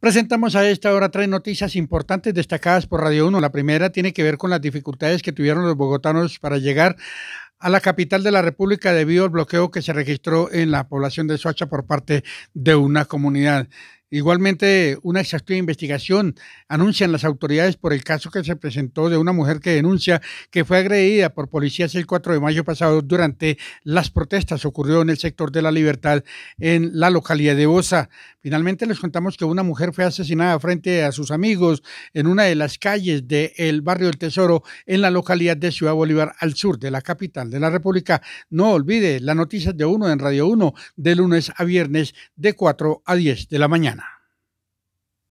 Presentamos a esta hora tres noticias importantes destacadas por Radio 1. La primera tiene que ver con las dificultades que tuvieron los bogotanos para llegar a la capital de la República debido al bloqueo que se registró en la población de Soacha por parte de una comunidad. Igualmente, una exhaustiva investigación anuncian las autoridades por el caso que se presentó de una mujer que denuncia que fue agredida por policías el 4 de mayo pasado durante las protestas ocurrió en el sector de la libertad en la localidad de Osa. Finalmente les contamos que una mujer fue asesinada frente a sus amigos en una de las calles del barrio del Tesoro en la localidad de Ciudad Bolívar al sur de la capital de la República. No olvide las noticias de uno en Radio 1 de lunes a viernes de 4 a 10 de la mañana.